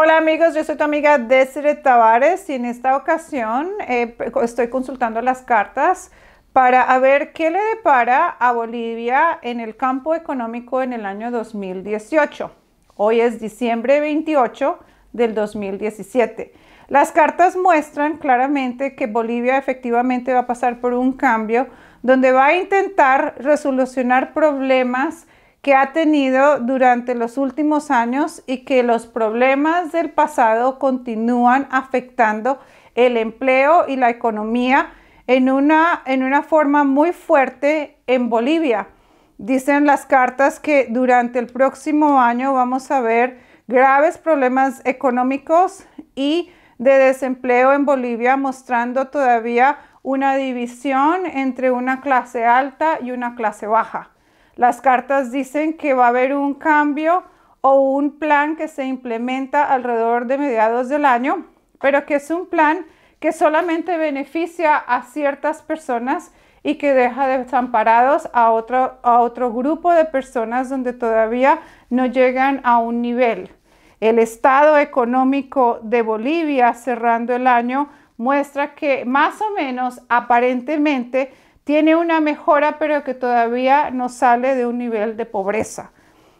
Hola amigos, yo soy tu amiga Desiree Tavares y en esta ocasión eh, estoy consultando las cartas para ver qué le depara a Bolivia en el campo económico en el año 2018. Hoy es diciembre 28 del 2017. Las cartas muestran claramente que Bolivia efectivamente va a pasar por un cambio donde va a intentar resolucionar problemas que ha tenido durante los últimos años y que los problemas del pasado continúan afectando el empleo y la economía en una, en una forma muy fuerte en Bolivia. Dicen las cartas que durante el próximo año vamos a ver graves problemas económicos y de desempleo en Bolivia, mostrando todavía una división entre una clase alta y una clase baja. Las cartas dicen que va a haber un cambio o un plan que se implementa alrededor de mediados del año, pero que es un plan que solamente beneficia a ciertas personas y que deja desamparados a otro, a otro grupo de personas donde todavía no llegan a un nivel. El estado económico de Bolivia cerrando el año muestra que más o menos aparentemente tiene una mejora, pero que todavía no sale de un nivel de pobreza.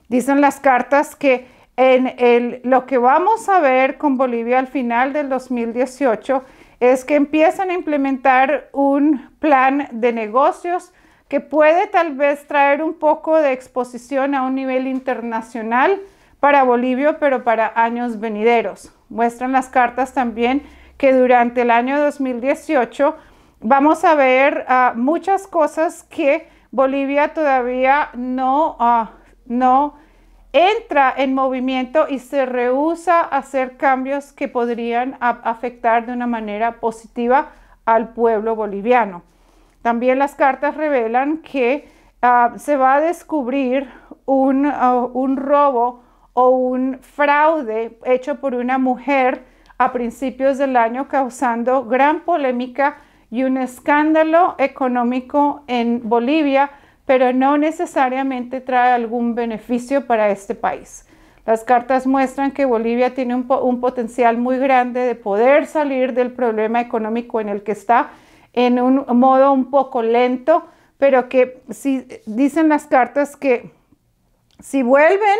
Dicen las cartas que en lo que vamos a ver con Bolivia al final del 2018 es que empiezan a implementar un plan de negocios que puede tal vez traer un poco de exposición a un nivel internacional para Bolivia, pero para años venideros. Muestran las cartas también que durante el año 2018 vamos a ver ah, muchas cosas que Bolivia todavía no, ah, no entra en movimiento y se rehúsa a hacer cambios que podrían afectar de una manera positiva al pueblo boliviano. También las cartas revelan que ah, se va a descubrir un, un, robo o un fraude hecho por una mujer a principios del año causando gran polémica y un escándalo económico en Bolivia, pero no necesariamente trae algún beneficio para este país. Las cartas muestran que Bolivia tiene un, potencial muy grande de poder salir del problema económico en el que está en un modo un poco lento, pero que si dicen las cartas que si vuelven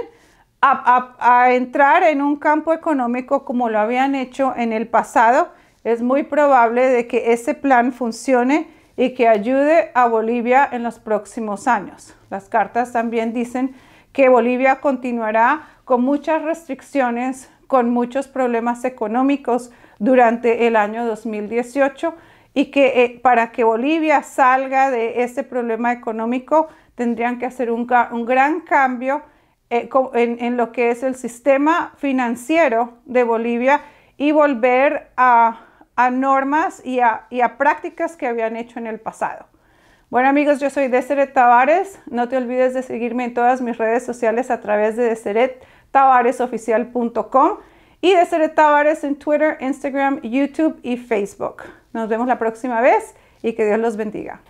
a entrar en un campo económico como lo habían hecho en el pasado, es muy probable de que ese plan funcione y que ayude a Bolivia en los próximos años. Las cartas también dicen que Bolivia continuará con muchas restricciones, con muchos problemas económicos durante el año 2018 y que eh, para que Bolivia salga de ese problema económico tendrían que hacer un, gran cambio eh, en lo que es el sistema financiero de Bolivia y volver a a normas y a, prácticas que habían hecho en el pasado. Bueno amigos, yo soy Deseret Tavares. No te olvides de seguirme en todas mis redes sociales a través de deserettavaresoficial.com y Deseret Tavares en Twitter, Instagram, YouTube y Facebook. Nos vemos la próxima vez y que Dios los bendiga.